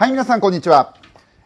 はい、皆さん、こんにちは。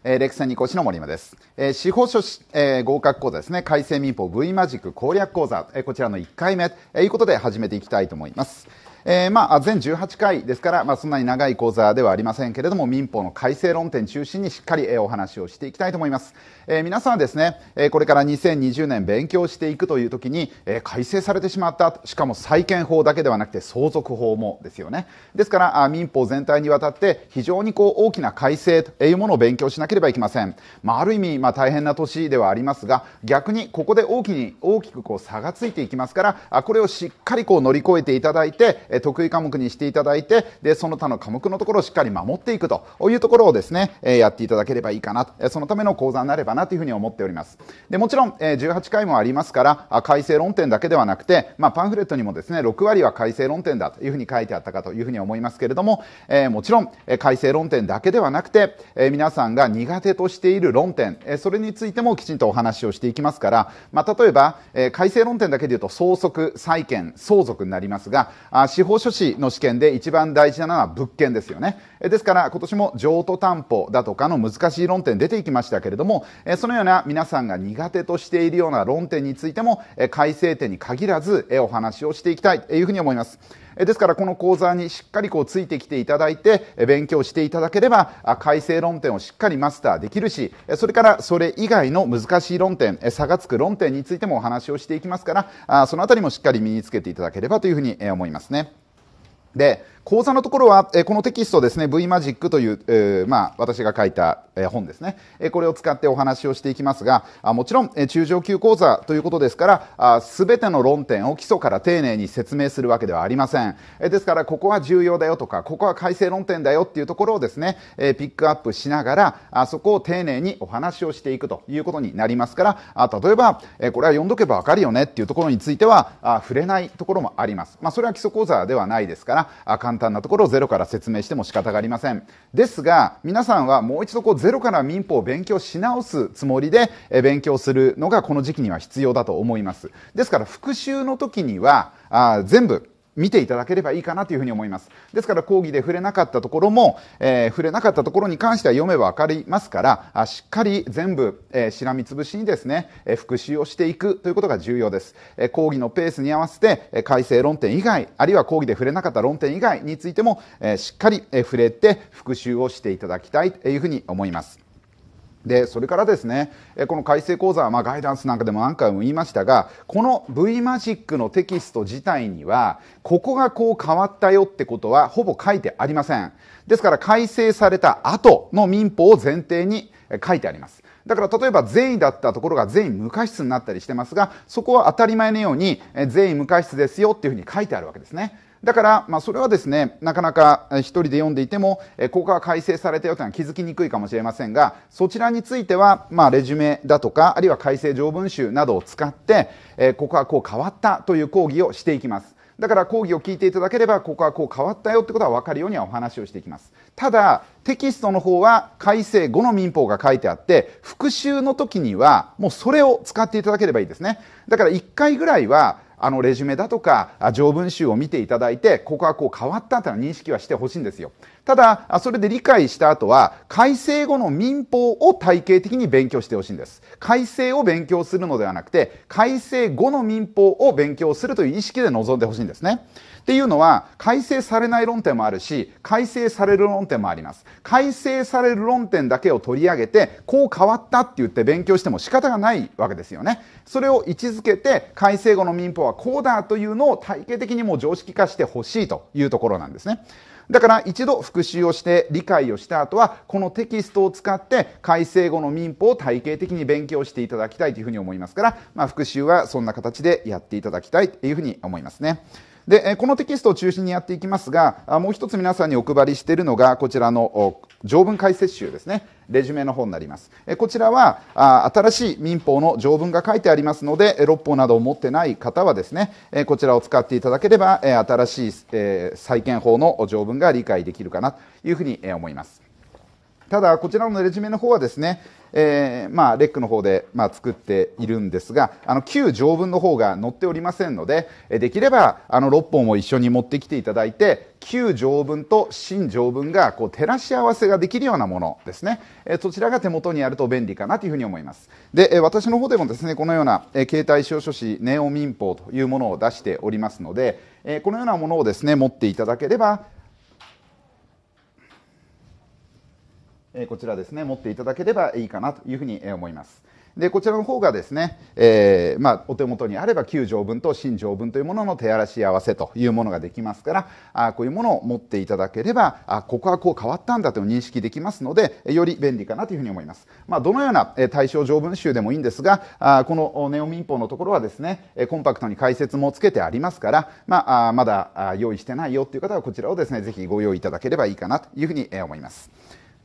えー、レクサニコシの森山です。えー、司法書士、えー、合格講座ですね。改正民法 V マジック攻略講座、えー、こちらの1回目、えー、いうことで始めていきたいと思います。えー、まあ、全18回ですから、まあ、そんなに長い講座ではありませんけれども、民法の改正論点中心にしっかり、えー、お話をしていきたいと思います。えー、皆さんはですね、えこれから2020年勉強していくという時に、え改正されてしまった、しかも債権法だけではなくて相続法もですよね。ですから、あ民法全体にわたって非常にこう大きな改正というものを勉強しなければいけません。まあ、ある意味、まあ、大変な年ではありますが、逆にここで大きに大きくこう差がついていきますから、あこれをしっかりこう乗り越えていただいて、得意科目にしていただいて、で、その他の科目のところをしっかり守っていくというところをですね、やっていただければいいかな、とそのための講座になればなというふうに思っております。で、もちろん、18回もありますから、改正論点だけではなくて、まあ、パンフレットにもですね、6割は改正論点だというふうに書いてあったかというふうに思いますけれども、えもちろん、改正論点だけではなくて、え皆さんが苦手としている論点、えそれについてもきちんとお話をしていきますから、まあ、例えば、え改正論点だけでいうと、相続、債権、相続になりますが、司書士の試験で一番大事なのは物件ですよね。ですから、今年も譲渡担保だとかの難しい論点出ていきましたけれども、そのような皆さんが苦手としているような論点についても、改正点に限らずお話をしていきたいというふうに思います。ですからこの講座にしっかりこうついてきていただいて勉強していただければ改正論点をしっかりマスターできるしそれからそれ以外の難しい論点差がつく論点についてもお話をしていきますからその辺りもしっかり身につけていただければというふうに思いますね。で講座のところは、えこのテキストですね、V マジックという、えまあ、私が書いた、え本ですね、えこれを使ってお話をしていきますが、あもちろん、え中上級講座ということですから、すべての論点を基礎から丁寧に説明するわけではありません。えですから、ここは重要だよとか、ここは改正論点だよっていうところをですね、えピックアップしながら、あそこを丁寧にお話をしていくということになりますから、あ例えば、えこれは読んどけばわかるよねっていうところについては、あ触れないところもあります。まあ、それは基礎講座ではないですから、あ簡単なところをゼロから説明しても仕方がありませんですが皆さんはもう一度こうゼロから民法を勉強し直すつもりで勉強するのがこの時期には必要だと思いますですから復習の時にはあ全部見ていただければいいかなというふうに思います。ですから講義で触れなかったところも、えー、触れなかったところに関しては読めばわかりますから、あしっかり全部、えー、しらみつぶしにですね、えー、復習をしていくということが重要です。えー、講義のペースに合わせて、えー、改正論点以外、あるいは講義で触れなかった論点以外についても、えー、しっかり、えー、触れて復習をしていただきたいというふうに思います。で、それからですね、この改正講座は、まあ、ガイダンスなんかでも何回も言いましたが、この V マジックのテキスト自体には、ここがこう変わったよってことは、ほぼ書いてありません。ですから、改正された後の民法を前提に書いてあります。だから例えば善意だったところが善意無過失になったりしてますが、そこは当たり前のように善意無過失ですよっていうふうに書いてあるわけですね。だから、まあ、それはですねなかなか一人で読んでいても、えー、ここが改正されたよというのは気づきにくいかもしれませんがそちらについては、まあ、レジュメだとかあるいは改正条文集などを使って、えー、ここはこう変わったという講義をしていきます。だから講義を聞いていただければここはこう変わったよってことは分かるようにはお話をしていきますただテキストの方は改正後の民法が書いてあって復習の時にはもうそれを使っていただければいいですねだから1回ぐらいはあのレジュメだとか条文集を見ていただいてここはこう変わったという認識はしてほしいんですよただ、それで理解した後は、改正後の民法を体系的に勉強してほしいんです。改正を勉強するのではなくて、改正後の民法を勉強するという意識で臨んでほしいんですね。っていうのは、改正されない論点もあるし、改正される論点もあります。改正される論点だけを取り上げて、こう変わったって言って勉強しても仕方がないわけですよね。それを位置づけて、改正後の民法はこうだというのを体系的にも常識化してほしいというところなんですね。だから一度復習をして理解をした後はこのテキストを使って改正後の民法を体系的に勉強していただきたいというふうに思いますから、まあ、復習はそんな形でやっていただきたいというふうに思いますね。で、このテキストを中心にやっていきますが、もう一つ皆さんにお配りしているのが、こちらの条文解説集ですね。レジュメの方になります。こちらは、新しい民法の条文が書いてありますので、六法などを持ってない方はですね、こちらを使っていただければ、新しい債権法の条文が理解できるかなというふうに思います。ただ、こちらのレジュメの方はですね、えー、まあ、レックの方で、まあ、作っているんですが、あの、旧条文の方が載っておりませんので、できれば、あの、6本を一緒に持ってきていただいて、旧条文と新条文がこう照らし合わせができるようなものですね、えそちらが手元にあると便利かなというふうに思いますで、え私の方でもですねこのような、え携帯使用書士ネオ民法というものを出しておりますので、えこのようなものをですね持っていただければ、えこちらですね、持っていただければいいかなというふうに思います。でこちらの方がですね、えー、まあ、お手元にあれば旧条文と新条文というものの手荒らし合わせというものができますからあこういうものを持っていただければあここはこう変わったんだと認識できますのでより便利かなというふうに思います、まあ、どのような対象条文集でもいいんですがあこのネオ民法のところはですねコンパクトに解説もつけてありますから、まあ、まだ用意してないよという方はこちらをですねぜひご用意いただければいいかなというふうに思います。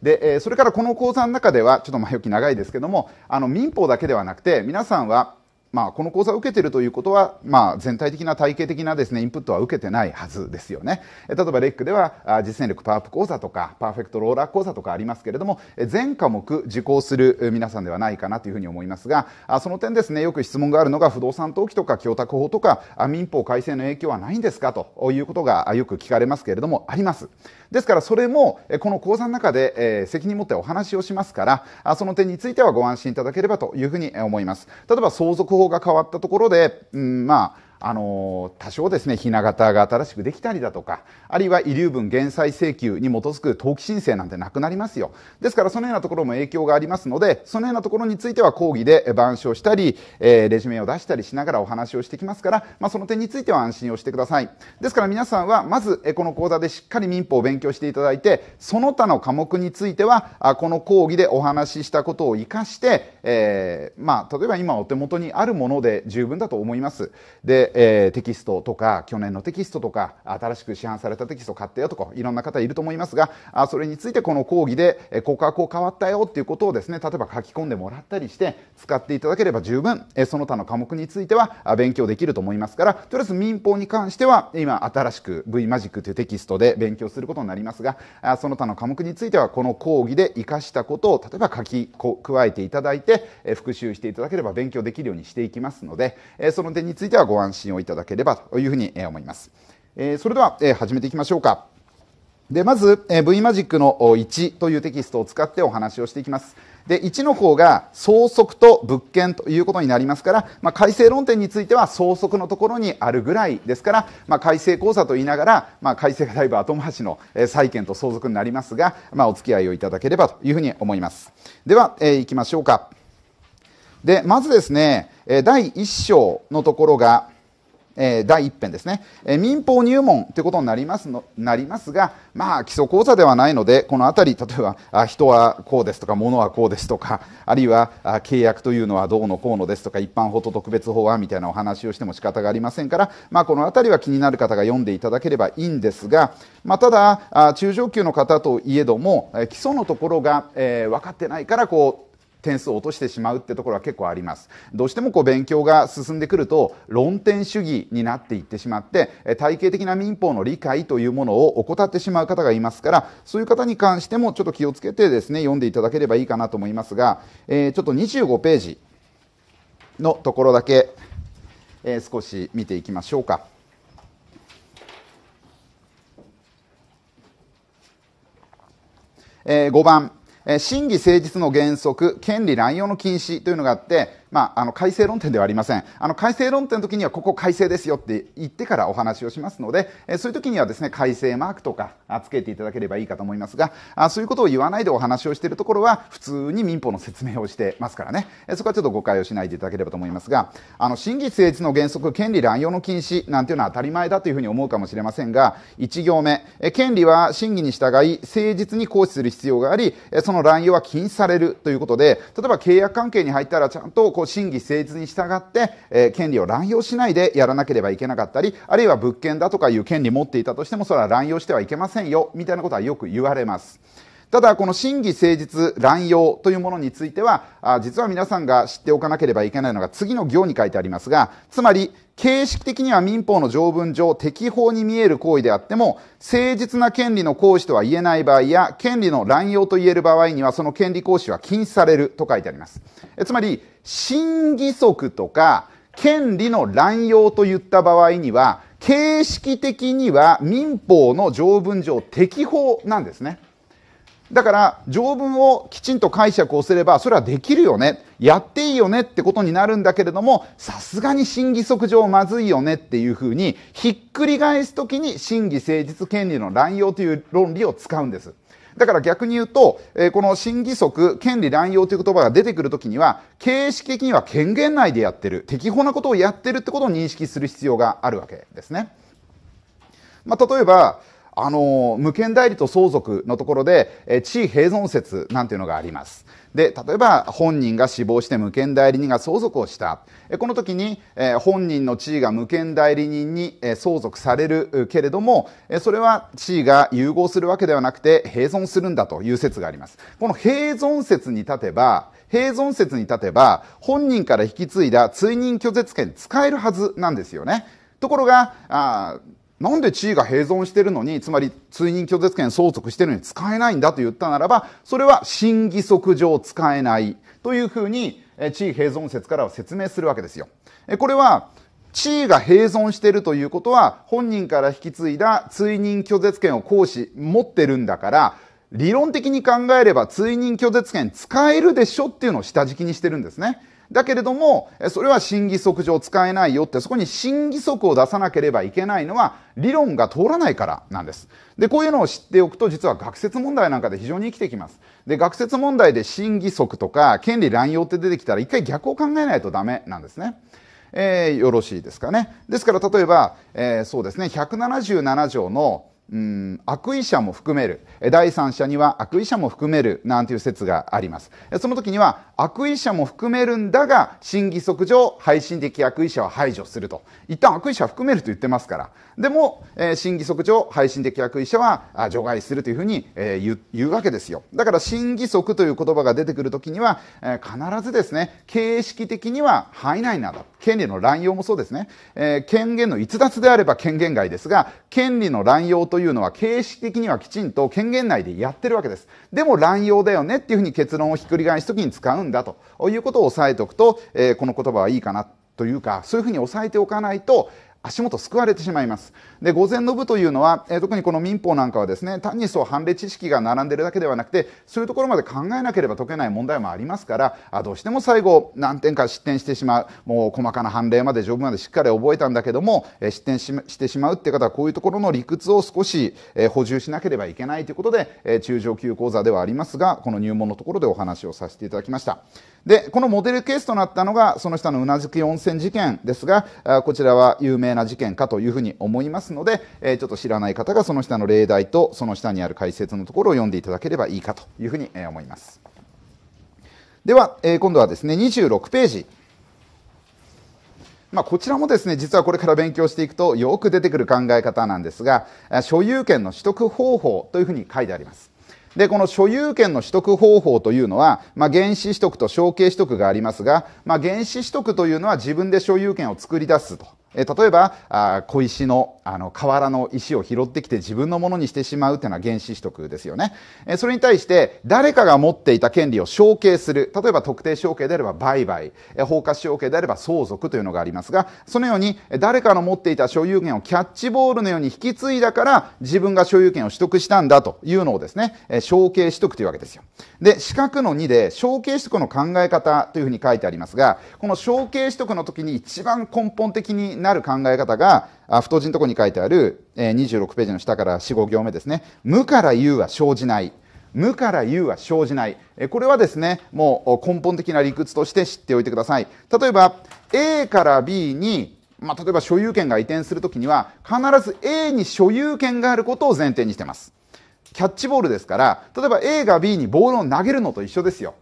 で、えそれからこの講座の中では、ちょっと前置き長いですけども、あの民法だけではなくて、皆さんはまあ、この講座を受けてるということは、まあ、全体的な体系的なですね、インプットは受けてないはずですよね。例えば、レックでは、実践力パワーアップ講座とか、パーフェクトローラー講座とかありますけれども、全科目受講する皆さんではないかなというふうに思いますが、その点ですね、よく質問があるのが、不動産登記とか、供託法とか、民法改正の影響はないんですかということがよく聞かれますけれども、あります。ですから、それも、この講座の中で責任持ってお話をしますから、その点についてはご安心いただければというふうに思います。例えば、相続法が変わったところで、うん、まああの多少ですねひな型が新しくできたりだとかあるいは遺留分減債請求に基づく登記申請なんてなくなりますよですからそのようなところも影響がありますのでそのようなところについては講義で板書したり、えー、レジュメを出したりしながらお話をしてきますから、まあ、その点については安心をしてくださいですから皆さんはまずこの講座でしっかり民法を勉強していただいてその他の科目についてはこの講義でお話ししたことを生かして、えー、まあ、例えば今お手元にあるもので十分だと思いますでえー、テキストとか去年のテキストとか新しく市販されたテキスト買ったよとかいろんな方いると思いますがあそれについてこの講義で、え白こ変わったよっていうことをですね例えば書き込んでもらったりして使っていただければ十分、えー、その他の科目については勉強できると思いますからとりあえず民法に関しては今新しく V マジックというテキストで勉強することになりますがあその他の科目についてはこの講義で生かしたことを例えば書き加えていただいて、えー、復習していただければ勉強できるようにしていきますので、えー、その点についてはご安心信をいただければというふうに思います。えそれではえ始めていきましょうか。でまずえ VMAGIC の1というテキストを使ってお話をしていきます。で1の方が相続と物件ということになりますから、まあ、改正論点については相続のところにあるぐらいですから、まあ、改正講座と言いながら、まあ、改正がだいぶ後回しのえ債権と相続になりますが、まあ、お付き合いをいただければというふうに思います。では、えー、いきましょうか。でまずですねえ第1章のところがえー、第1編ですね、えー、民法入門ということになりますのなりますが、まあ、基礎講座ではないのでこの辺り例えばあ人はこうですとか物はこうですとかあるいはあ契約というのはどうのこうのですとか一般法と特別法はみたいなお話をしても仕方がありませんから、まあ、この辺りは気になる方が読んでいただければいいんですが、まあ、ただあ中上級の方といえども、えー、基礎のところが、えー、分かってないからこう点数を落としてしまうってところは結構ありますどうしてもこう勉強が進んでくると論点主義になっていってしまって体系的な民法の理解というものを怠ってしまう方がいますからそういう方に関してもちょっと気をつけてですね読んでいただければいいかなと思いますが、えー、ちょっと25ページのところだけ、えー、少し見ていきましょうか。えー、5番真偽誠実の原則、権利乱用の禁止というのがあって、まあ、あの改正論点ではありませんあの改正論点の時にはここ改正ですよって言ってからお話をしますので、えそういう時にはですね改正マークとかつけていただければいいかと思いますがあそういうことを言わないでお話をしているところは普通に民法の説明をしてますからね、えそこはちょっと誤解をしないでいただければと思いますがあの真偽誠実の原則権利乱用の禁止なんていうのは当たり前だというふうに思うかもしれませんが1行目え権利は審議に従い誠実に行使する必要がありその乱用は禁止されるということで例えば契約関係に入ったらちゃんとこう審議成立に従って、えー、権利を乱用しないでやらなければいけなかったり、あるいは物件だとかいう権利持っていたとしても、それは乱用してはいけませんよ、みたいなことはよく言われます。ただ、この真偽誠実、乱用というものについては、実は皆さんが知っておかなければいけないのが次の行に書いてありますが、つまり、形式的には民法の条文上適法に見える行為であっても、誠実な権利の行使とは言えない場合や、権利の乱用と言える場合には、その権利行使は禁止されると書いてあります。つまり、真偽則とか、権利の乱用といった場合には、形式的には民法の条文上適法なんですね。だから条文をきちんと解釈をすればそれはできるよねやっていいよねってことになるんだけれどもさすがに審議則上まずいよねっていうふうにひっくり返す時に審議誠実権利の乱用という論理を使うんです。だから逆に言うと、えー、この審議則、権利乱用という言葉が出てくるときには、形式的には権限内でやってる、適法なことをやってるってことを認識する必要があるわけですね。まあ、例えば、あの、無権代理と相続のところで、え地位併存説なんていうのがあります。で、例えば本人が死亡して無権代理人が相続をした。えこの時に、え本人の地位が無権代理人に、え相続されるけれども、えそれは地位が融合するわけではなくて併存するんだという説があります。この併存説に立てば、併存説に立てば、本人から引き継いだ追認拒絶権使えるはずなんですよね。ところが、あなんで地位が併存してるのに、つまり追認拒絶権相続してるのに使えないんだと言ったならば、それは審議則上使えないというふうに、地位併存説からは説明するわけですよ。これは、地位が併存しているということは、本人から引き継いだ追認拒絶権を行使、持ってるんだから、理論的に考えれば追認拒絶権使えるでしょっていうのを下敷きにしてるんですね。だけれども、それは審議則上使えないよって、そこに審議則を出さなければいけないのは、理論が通らないからなんです。で、こういうのを知っておくと、実は学説問題なんかで非常に生きてきます。で、学説問題で審議則とか、権利乱用って出てきたら、一回逆を考えないとダメなんですね。えー、よろしいですかね。ですから、例えば、えー、そうですね、177条の、うん悪意者も含める第三者には悪意者も含めるなんていう説がありますその時には悪意者も含めるんだが審議則上配信的悪意者は排除すると一旦悪意者は含めると言ってますからでも、えー、審議則上配信的悪意者は除外するというふうに、えー、言言うわけですよだから審議則という言葉が出てくる時には、えー、必ずですね形式的には範囲内なんだ権利の乱用もそうですね、えー、権限の逸脱であれば権限外ですが権利の乱用とというのは形式的にはきちんと権限内でやってるわけです。でも乱用だよねっていうふうに結論をひっくり返すときに使うんだということを押さえておくと、えー、この言葉はいいかなというか、そういうふうに押さえておかないと、足元救われてしまいます。で、御前の部というのは、えー、特にこの民法なんかはですね、単にそう判例知識が並んでるだけではなくて、そういうところまで考えなければ解けない問題もありますから、あどうしても最後、何点か失点してしまう、もう細かな判例まで条文までしっかり覚えたんだけども、えー、失点ししてしまうっていう方は、こういうところの理屈を少し、えー、補充しなければいけないということで、え中上級講座ではありますが、この入門のところでお話をさせていただきました。で、このモデルケースとなったのが、その下のうなずき温泉事件ですが、こちらは有名な事件かというふうに思いますので、えちょっと知らない方がその下の例題と、その下にある解説のところを読んでいただければいいかというふうに思います。では、え今度はですね、26ページ。まあ、こちらもですね、実はこれから勉強していくとよく出てくる考え方なんですが、所有権の取得方法というふうに書いてあります。で、この所有権の取得方法というのは、まあ、原資取得と承継取得がありますが、まあ、原資取得というのは自分で所有権を作り出すと。例えば小石のあの瓦の石を拾ってきて自分のものにしてしまうというのは原始取得ですよねそれに対して誰かが持っていた権利を承継する例えば特定承継であれば売買包括承継であれば相続というのがありますがそのように誰かの持っていた所有権をキャッチボールのように引き継いだから自分が所有権を取得したんだというのをですね承継取得というわけですよで四角の2で承継取得の考え方というふうに書いてありますがこの承継取得の時に一番根本的にになる考え方が、あ太字のとこに書いてある、えー、26ページの下から4、5行目ですね。無から有は生じない。無から有は生じない。これはですね、もう根本的な理屈として知っておいてください。例えば、A から B に、まあ、例えば所有権が移転するときには、必ず A に所有権があることを前提にしてます。キャッチボールですから、例えば A が B にボールを投げるのと一緒ですよ。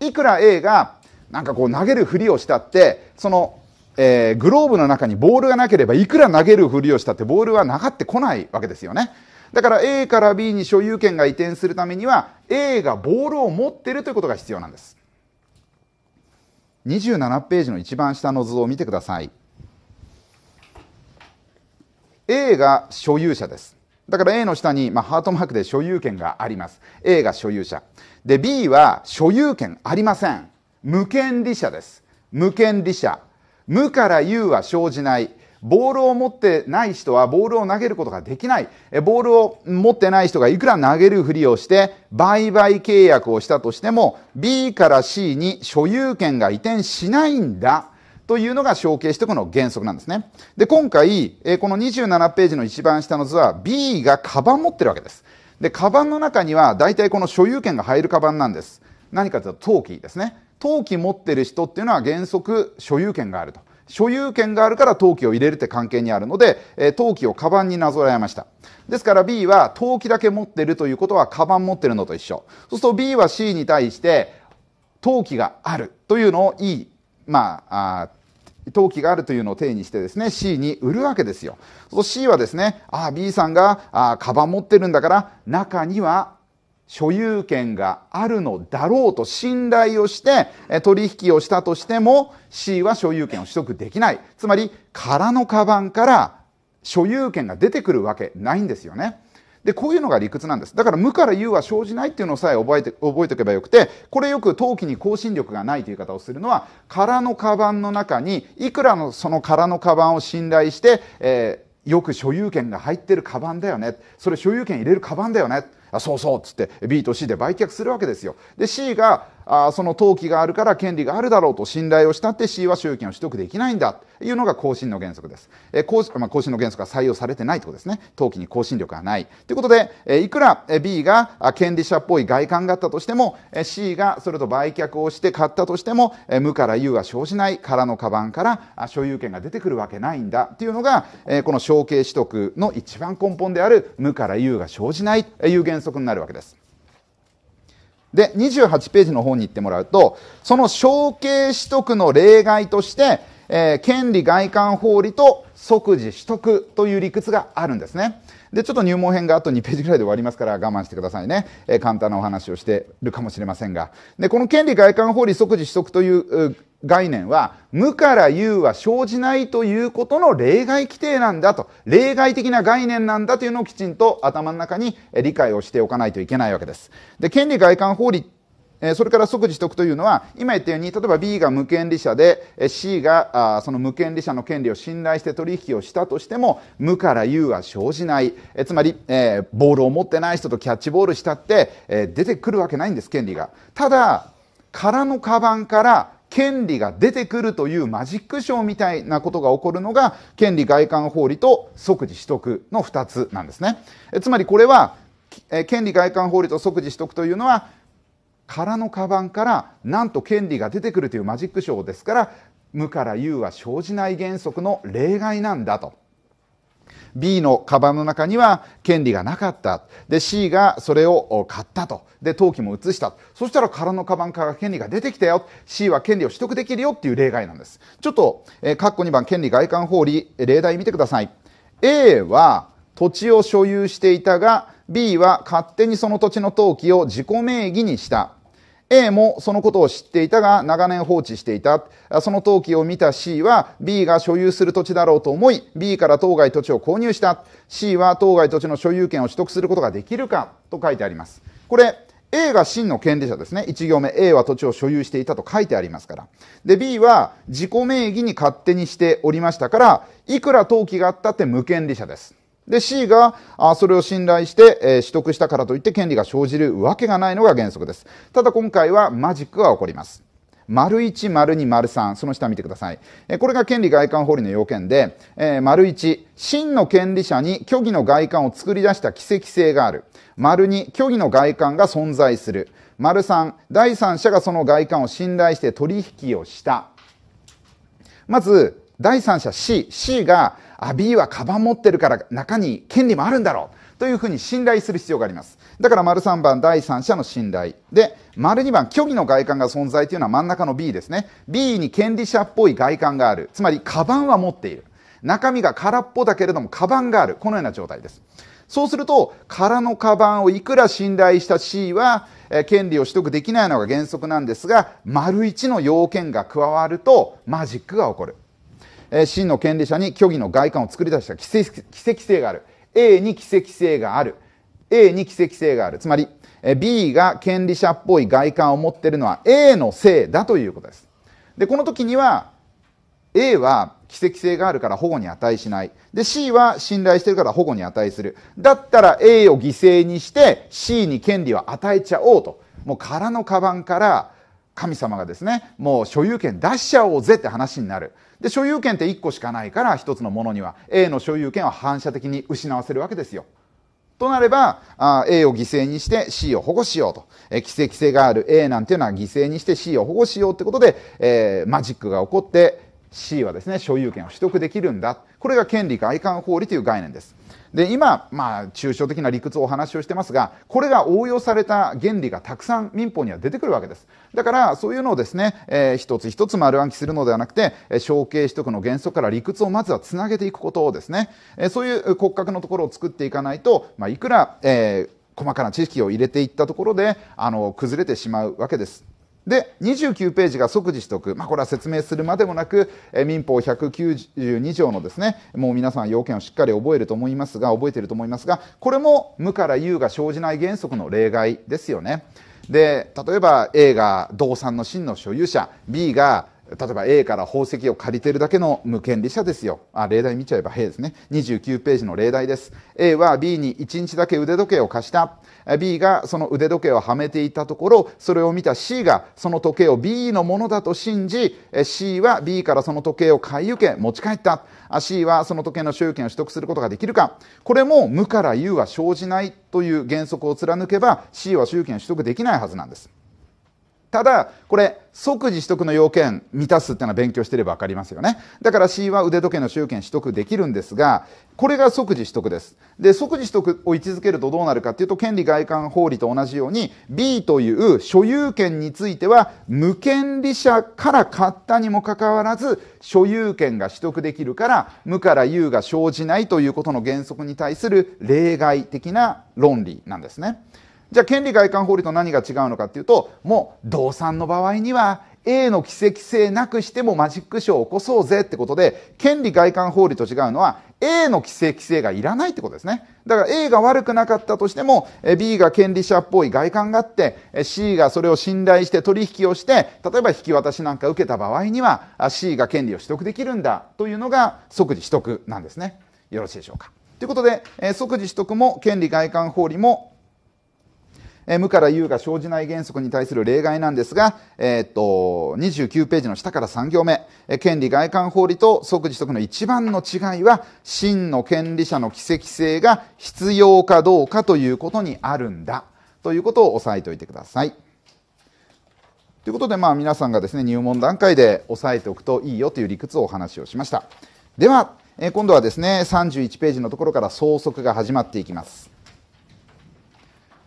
いくら A が、なんかこう投げるふりをしたって、そのえー、グローブの中にボールがなければいくら投げるふりをしたってボールは流ってこないわけですよねだから A から B に所有権が移転するためには A がボールを持ってるということが必要なんです27ページの一番下の図を見てください A が所有者ですだから A の下に、まあ、ハートマークで所有権があります A が所有者で B は所有権ありません無権利者です無権利者無から有は生じない。ボールを持ってない人はボールを投げることができない。ボールを持ってない人がいくら投げるふりをして売買契約をしたとしても B から C に所有権が移転しないんだ。というのが承継してこの原則なんですね。で、今回、えこの27ページの一番下の図は B がカバン持ってるわけです。で、カバンの中には大体この所有権が入るカバンなんです。何かというと陶器ですね。登記持ってる人っていうのは原則所有権があると。所有権があるから登記を入れるって関係にあるので、え登記をカバンになぞらえました。ですから B は登記だけ持ってるということはカバン持ってるのと一緒。そうすると B は C に対して登記があるというのを E、まあ、あ登記があるというのを定にしてですね、C に売るわけですよ。その C はですね、ああ、B さんが、ああ、カバン持ってるんだから、中には所有権があるのだろうと信頼をして取引をしたとしても C は所有権を取得できない。つまり空のカバンから所有権が出てくるわけないんですよね。で、こういうのが理屈なんです。だから無から有は生じないっていうのさえ覚えて、覚えておけばよくて、これよく陶器に更新力がないという言い方をするのは、空のカバンの中に、いくらのその空のカバンを信頼して、えー、よく所有権が入ってるカバンだよね。それ所有権入れるカバンだよね。あそうそうっつって B と C で売却するわけですよで C があその登記があるから権利があるだろうと信頼をしたって C は所有権を取得できないんだというのが更新の原則です。えー更まあ、更新の原則が採用されてないということですね。登記に更新力がない。ということで、えいくら B が権利者っぽい外観があったとしても、え C がそれと売却をして買ったとしても、え無から有は生じない空のカバンから所有権が出てくるわけないんだというのが、えこの承継取得の一番根本である無から有が生じないという原則になるわけです。で、28ページの方に行ってもらうと、その承継取得の例外として、えー、権利外観法理と即時取得という理屈があるんですね。で、ちょっと入門編があと2ページぐらいで終わりますから我慢してくださいね。えー、簡単なお話をしてるかもしれませんが。で、この権利外観法理即時取得という概念は、無から有は生じないということの例外規定なんだと、例外的な概念なんだというのをきちんと頭の中に理解をしておかないといけないわけです。で、権利外観法理それから即時取得というのは、今言ったように、例えば B が無権利者で、C がその無権利者の権利を信頼して取引をしたとしても、無から有は生じない。つまり、ボールを持ってない人とキャッチボールしたって、出てくるわけないんです、権利が。ただ、空のカバンから権利が出てくるというマジックショーみたいなことが起こるのが、権利外観法理と即時取得の2つなんですね。つまりこれは、権利外観法理と即時取得というのは空のカバンからなんと権利が出てくるというマジックショーですから無から有は生じない原則の例外なんだと。B のカバンの中には権利がなかった。で、C がそれを買ったと。で、登記も移した。そしたら空のカバンから権利が出てきたよ。C は権利を取得できるよっていう例外なんです。ちょっと、えー、括弧2番権利外観法理、例題見てください。A は土地を所有していたが、B は勝手にその土地の登記を自己名義にした。A もそのことを知っていたが長年放置していた。その登記を見た C は B が所有する土地だろうと思い B から当該土地を購入した。C は当該土地の所有権を取得することができるかと書いてあります。これ A が真の権利者ですね。1行目 A は土地を所有していたと書いてありますから。で B は自己名義に勝手にしておりましたからいくら登記があったって無権利者です。で、C が、あそれを信頼して、えー、取得したからといって権利が生じるわけがないのが原則です。ただ今回はマジックが起こります。丸1、丸2、丸3、その下見てください。えこれが権利外観法理の要件で、えー、丸1、真の権利者に虚偽の外観を作り出した奇跡性がある。丸2、虚偽の外観が存在する。丸3、第三者がその外観を信頼して取引をした。まず、第三者 C、C があ B はカバン持ってるから中に権利もあるんだろうというふうに信頼する必要がありますだから丸3番第三者の信頼で丸2番虚偽の外観が存在というのは真ん中の B ですね B に権利者っぽい外観があるつまりカバンは持っている中身が空っぽだけれどもカバンがあるこのような状態ですそうすると空のカバンをいくら信頼した C は、えー、権利を取得できないのが原則なんですが丸1の要件が加わるとマジックが起こるえー、真の権利者に虚偽の外観を作り出した跡奇跡性がある。A に奇跡性がある。A に奇跡性がある。つまり、えー、B が権利者っぽい外観を持っているのは A のせいだということです。で、この時には、A は奇跡性があるから保護に値しない。で、C は信頼してるから保護に値する。だったら A を犠牲にして C に権利を与えちゃおうと。もう空のカバンから神様がですね、もう所有権出しちゃおうぜって話になる。で所有権って1個しかないから1つのものには A の所有権は反射的に失わせるわけですよとなればあ A を犠牲にして C を保護しようと、えー、規制規制がある A なんていうのは犠牲にして C を保護しようってことで、えー、マジックが起こって C はですね所有権を取得できるんだこれが権利外観法理という概念ですで今、まあ、抽象的な理屈をお話をしてますがこれが応用された原理がたくさん民法には出てくるわけですだからそういうのをですね、えー、一つ一つ丸暗記するのではなくて承継取得の原則から理屈をまずはつなげていくことをですね、えー、そういう骨格のところを作っていかないと、まあ、いくら、えー、細かな知識を入れていったところであの崩れてしまうわけですで、29ページが即時取得。まあ、これは説明するまでもなく、え民法192条のですね、もう皆さん要件をしっかり覚えると思いますが、覚えてると思いますが、これも無から有が生じない原則の例外ですよね。で、例えば A が動産の真の所有者、B が例えば A から宝石を借りてるだけの無権利者ですよ。あ、例題見ちゃえば A ですね。29ページの例題です。A は B に1日だけ腕時計を貸した。B がその腕時計をはめていたところ、それを見た C がその時計を B のものだと信じ、C は B からその時計を買い受け、持ち帰った。C はその時計の所有権を取得することができるか。これも無から有は生じないという原則を貫けば C は所有権を取得できないはずなんです。ただこれ即時取得の要件満たすっていうのは勉強してれば分かりますよねだから C は腕時計の所有権取得できるんですがこれが即時取得ですで即時取得を位置づけるとどうなるかっていうと権利外観法理と同じように B という所有権については無権利者から買ったにもかかわらず所有権が取得できるから無から有が生じないということの原則に対する例外的な論理なんですねじゃあ権利外観法理と何が違うのかっていうともう動産の場合には A の奇跡性なくしてもマジックショーを起こそうぜってことで権利外観法理と違うのは A の規制規制がいらないってことですね。だから A が悪くなかったとしても、B が権利者っぽい外観があって、C がそれを信頼して取引をして、例えば引き渡しなんか受けた場合には、C が権利を取得できるんだというのが即時取得なんですね。よろしいでしょうか。ということで、即時取得も権利外観法理もえ無から有が生じない原則に対する例外なんですが、えー、っと、29ページの下から3行目、え権利外観法理と即時得の一番の違いは、真の権利者の奇跡性が必要かどうかということにあるんだ。ということを押さえておいてください。ということで、まあ、皆さんがですね入門段階で押さえておくといいよという理屈をお話をしましたでは、え今度はですね31ページのところから総則が始まっていきます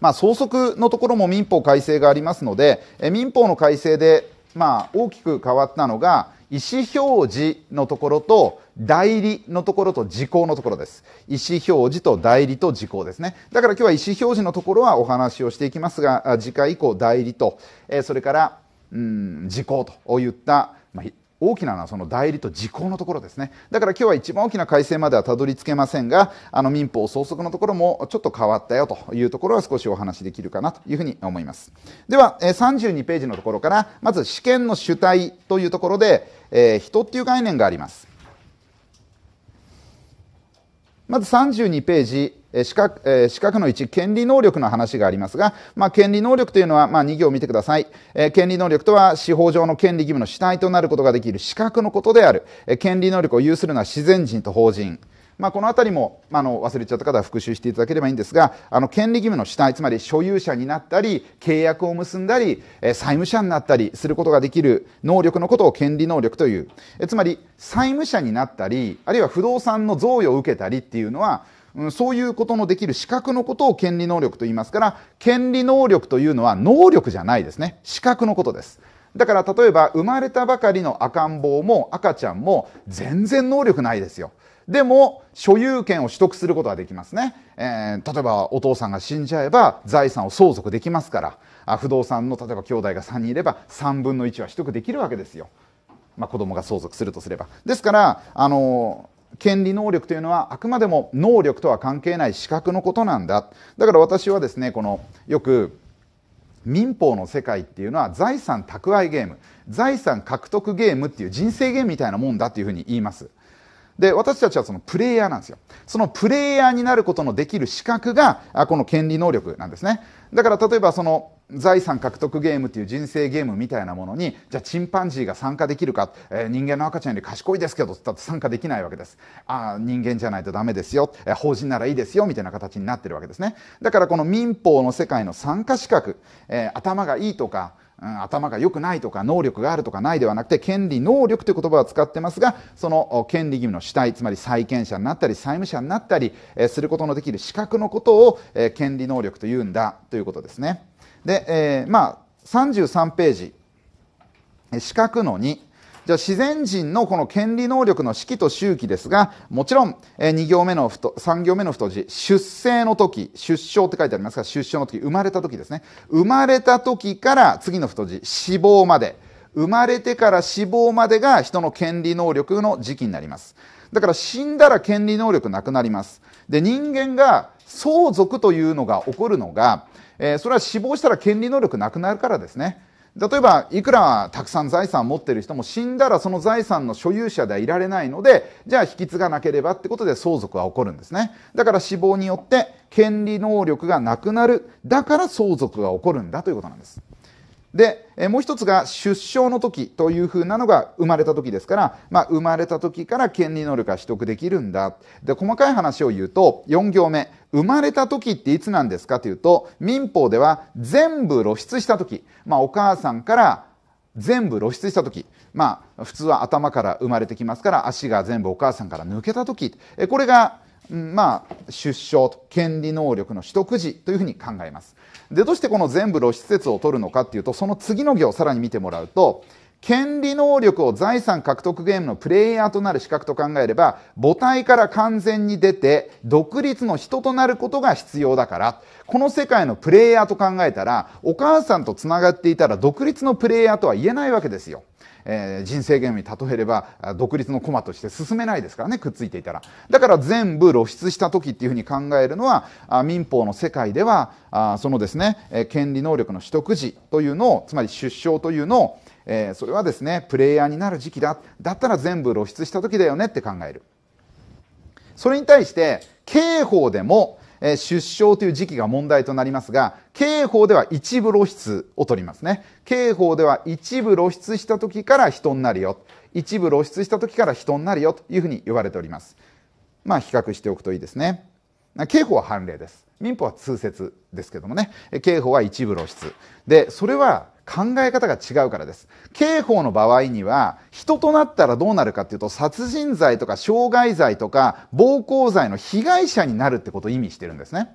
まあ、総則のところも民法改正がありますので、え民法の改正で、まあ、大きく変わったのが、意思表示のところと代理のところと時効のところです。意思表示と代理と時効ですね。だから今日は意思表示のところはお話をしていきますが、次回以降代理と、えそれから、うん、時効といった、まあ、大きなのはその代理と時効のところですね。だから今日は一番大きな改正まではたどり着けませんが、あの民法総則のところもちょっと変わったよというところは少しお話できるかなというふうに思います。では、32ページのところから、まず試験の主体というところで、えー、人っていう概念があります。まず32ページ、四角資格の1、権利能力の話がありますが、まあ、権利能力というのは、まあ、2行見てください、えー、権利能力とは、司法上の権利義務の主体となることができる資格のことである。えー、権利能力を有するのは自然人と法人。まあ、この辺りも、まあ、の忘れちゃった方は復習していただければいいんですがあの権利義務の主体つまり所有者になったり契約を結んだり、え債務者になったりすることができる能力のことを権利能力という、えつまり債務者になったりあるいは不動産の贈与を受けたりっていうのはうん、そういうことのできる資格のことを権利能力と言いますから、権利能力というのは能力じゃないですね。資格のことです。だから例えば生まれたばかりの赤ん坊も赤ちゃんも全然能力ないですよ。でも所有権を取得することはできますね、えー、例えばお父さんが死んじゃえば財産を相続できますからあ不動産の例えば兄弟が3人いれば3分の1は取得できるわけですよ、まあ、子供が相続するとすればですからあの権利能力というのはあくまでも能力とは関係ない資格のことなんだだから私はですねこのよく民法の世界っていうのは財産蓄えゲーム財産獲得ゲームっていう人生ゲームみたいなもんだっていうふうに言いますで私たちはそのプレイヤーなんですよそのプレイヤーになることのできる資格がこの権利能力なんですねだから例えばその財産獲得ゲームっていう人生ゲームみたいなものにじゃあチンパンジーが参加できるか、えー、人間の赤ちゃんより賢いですけどって参加できないわけですああ人間じゃないとダメですよ、えー、法人ならいいですよみたいな形になってるわけですねだからこの民法の世界の参加資格、えー、頭がいいとかうん、頭が良くないとか能力があるとかないではなくて権利能力という言葉を使ってますがその権利義務の主体つまり債権者になったり債務者になったり、えー、することのできる資格のことを、えー、権利能力というんだということですね。で、えー、まあ、33ページ、四角の2。じゃあ自然人のこの権利能力の式と周期ですが、もちろん、えー、2行目の太、3行目の太字、出生の時、出生って書いてありますが、出生の時、生まれた時ですね。生まれた時から次の太字、死亡まで。生まれてから死亡までが人の権利能力の時期になります。だから死んだら権利能力なくなります。で、人間が相続というのが起こるのが、えー、それは死亡したら権利能力なくなるからですね。例えば、いくらたくさん財産を持ってる人も死んだらその財産の所有者ではいられないので、じゃあ引き継がなければってことで相続は起こるんですね。だから死亡によって権利能力がなくなる。だから相続が起こるんだということなんです。で、えもう一つが出生の時というふうなのが生まれた時ですから、まあ、生まれた時から権利能力が取得できるんだ。で、細かい話を言うと、4行目。生まれた時っていつなんですかというと、民法では全部露出した時。まあ、お母さんから全部露出した時。まあ、普通は頭から生まれてきますから、足が全部お母さんから抜けた時。これがまあ、出生、権利能力の取得時というふうに考えます。で、どうしてこの全部露出説を取るのかっていうと、その次の行をさらに見てもらうと、権利能力を財産獲得ゲームのプレイヤーとなる資格と考えれば、母体から完全に出て、独立の人となることが必要だから、この世界のプレイヤーと考えたら、お母さんと繋がっていたら独立のプレイヤーとは言えないわけですよ。えー、人生ゲームに例えれば独立の駒として進めないですからねくっついていたらだから全部露出した時っていうふうに考えるのは民法の世界ではあそのですね、えー、権利能力の取得時というのをつまり出生というのを、えー、それはですねプレイヤーになる時期だだったら全部露出した時だよねって考えるそれに対して刑法でもえ出生という時期が問題となりますが、刑法では一部露出を取りますね。刑法では一部露出した時から人になるよ。一部露出した時から人になるよというふうに呼ばれております。まあ比較しておくといいですね。刑法は判例です。民法は通説ですけどもね。刑法は一部露出。で、それは考え方が違うからです刑法の場合には人となったらどうなるかっていうと殺人罪とか傷害罪とか暴行罪の被害者になるってことを意味してるんですね。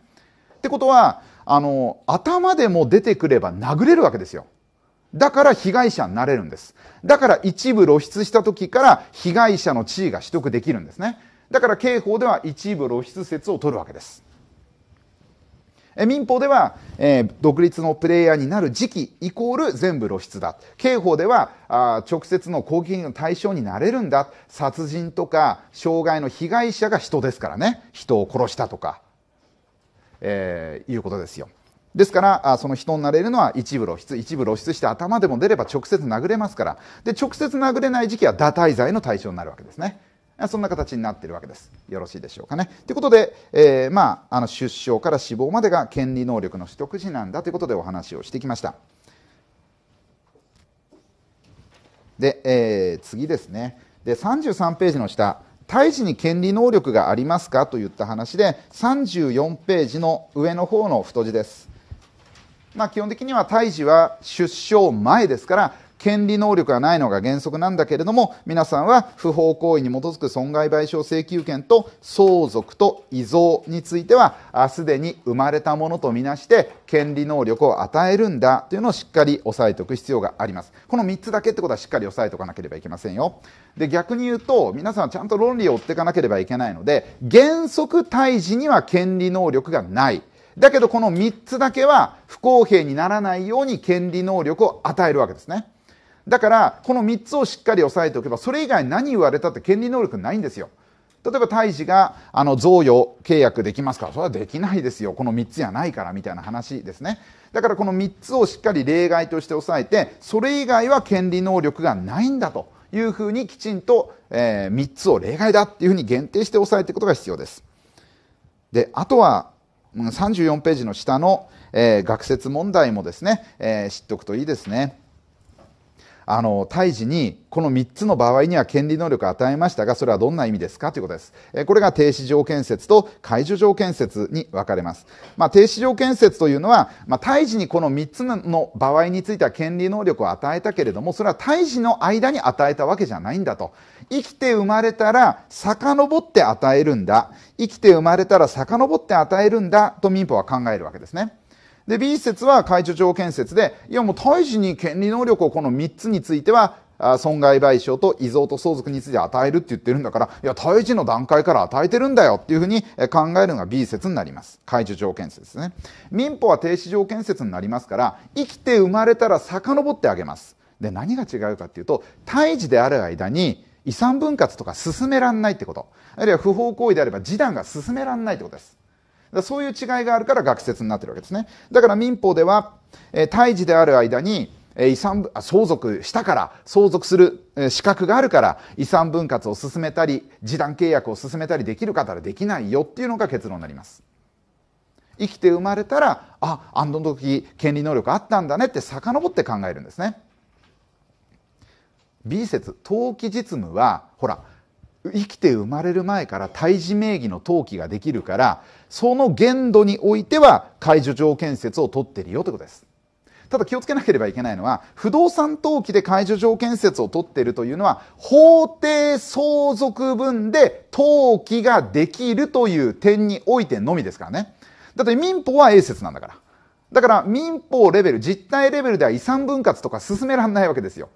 ってことはあの頭でも出てくれば殴れるわけですよ。だから被害者になれるんです。だから一部露出した時から被害者の地位が取得できるんですね。だから刑法では一部露出説を取るわけです。え民法では、えー、独立のプレイヤーになる時期イコール全部露出だ刑法ではあ直接の攻撃の対象になれるんだ殺人とか傷害の被害者が人ですからね人を殺したとか、えー、いうことですよですからあその人になれるのは一部露出一部露出して頭でも出れば直接殴れますからで直接殴れない時期は堕胎罪の対象になるわけですねそんな形になっているわけです。よろしいでしょうかね。ということで、えー、まあ、あの出生から死亡までが権利能力の取得時なんだということでお話をしてきました。で、えー、次ですね。で、33ページの下、胎児に権利能力がありますかといった話で、34ページの上の方の太字です。まあ、基本的には胎児は出生前ですから権利能力がないのが原則なんだけれども皆さんは不法行為に基づく損害賠償請求権と相続と遺贈についてはすでに生まれたものとみなして権利能力を与えるんだというのをしっかり押さえておく必要がありますこの3つだけってことはしっかり押さえておかなければいけませんよで逆に言うと皆さんはちゃんと論理を追っていかなければいけないので原則退治には権利能力がないだけどこの3つだけは不公平にならないように権利能力を与えるわけですねだからこの3つをしっかり押さえておけばそれ以外何言われたって権利能力ないんですよ例えば胎児があの贈与契約できますからそれはできないですよこの3つやないからみたいな話ですねだからこの3つをしっかり例外として押さえてそれ以外は権利能力がないんだというふうにきちんと、えー、3つを例外だっていうふうに限定して押さえていくことが必要ですであとは34ページの下の、えー、学説問題もですね、えー、知っておくといいですねあの胎児にこの3つの場合には権利能力を与えましたがそれはどんな意味ですかということです、えこれが停止条件説と解除条件説に分かれます、まあ、停止条件説というのは、まあ、胎児にこの3つの場合については権利能力を与えたけれどもそれは胎児の間に与えたわけじゃないんだと生きて生まれたら遡って与えるんだ生きて生まれたら遡って与えるんだと民法は考えるわけですねで、B 説は解除条件説で、いやもう胎児に権利能力をこの3つについては、損害賠償と遺贈と相続について与えるって言ってるんだから、いや、胎児の段階から与えてるんだよっていうふうに考えるのが B 説になります。解除条件説ですね。民法は停止条件説になりますから、生きて生まれたら遡ってあげます。で、何が違うかっていうと、胎児である間に、遺産分割とか進めらんないってこと。あるいは不法行為であれば示談が進めらんないってことです。だそういう違いがあるから学説になってるわけですねだから民法では、えー、胎児である間に遺産相続したから相続する資格があるから遺産分割を進めたり示談契約を進めたりできる方はできないよっていうのが結論になります生きて生まれたらああの時権利能力あったんだねって遡って考えるんですね B 説登記実務はほら生きて生まれる前から胎児名義の登記ができるからその限度においては解除条件説を取ってるよということです。ただ気をつけなければいけないのは、不動産登記で解除条件説を取っているというのは、法定相続分で登記ができるという点においてのみですからね。だって民法は A 説なんだから。だから民法レベル、実態レベルでは遺産分割とか進められないわけですよ。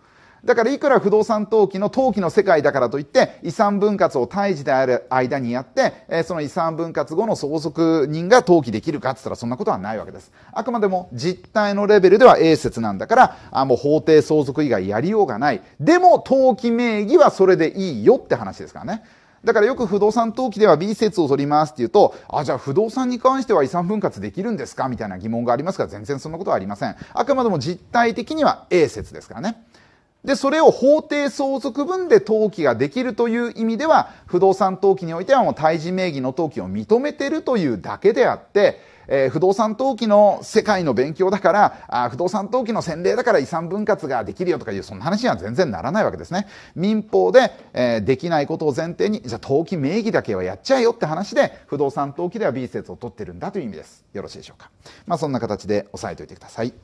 だからいくら不動産登記の登記の世界だからといって遺産分割を退治である間にやって、えその遺産分割後の相続人が登記できるかっつったらそんなことはないわけです。あくまでも実態のレベルでは A 説なんだからあもう法定相続以外やりようがない。でも登記名義はそれでいいよって話ですからね。だからよく不動産登記では B 説を取りますって言うと、あ、じゃあ不動産に関しては遺産分割できるんですかみたいな疑問がありますが、全然そんなことはありません。あくまでも実態的には A 説ですからね。で、それを法定相続分で登記ができるという意味では、不動産登記においてはもう対人名義の登記を認めてるというだけであって、えー、不動産登記の世界の勉強だから、あ不動産登記の先例だから遺産分割ができるよとかいう、そんな話には全然ならないわけですね。民法で、えー、できないことを前提に、じゃあ登記名義だけはやっちゃえよって話で、不動産登記では B 説を取ってるんだという意味です。よろしいでしょうか。まあそんな形で押さえておいてください。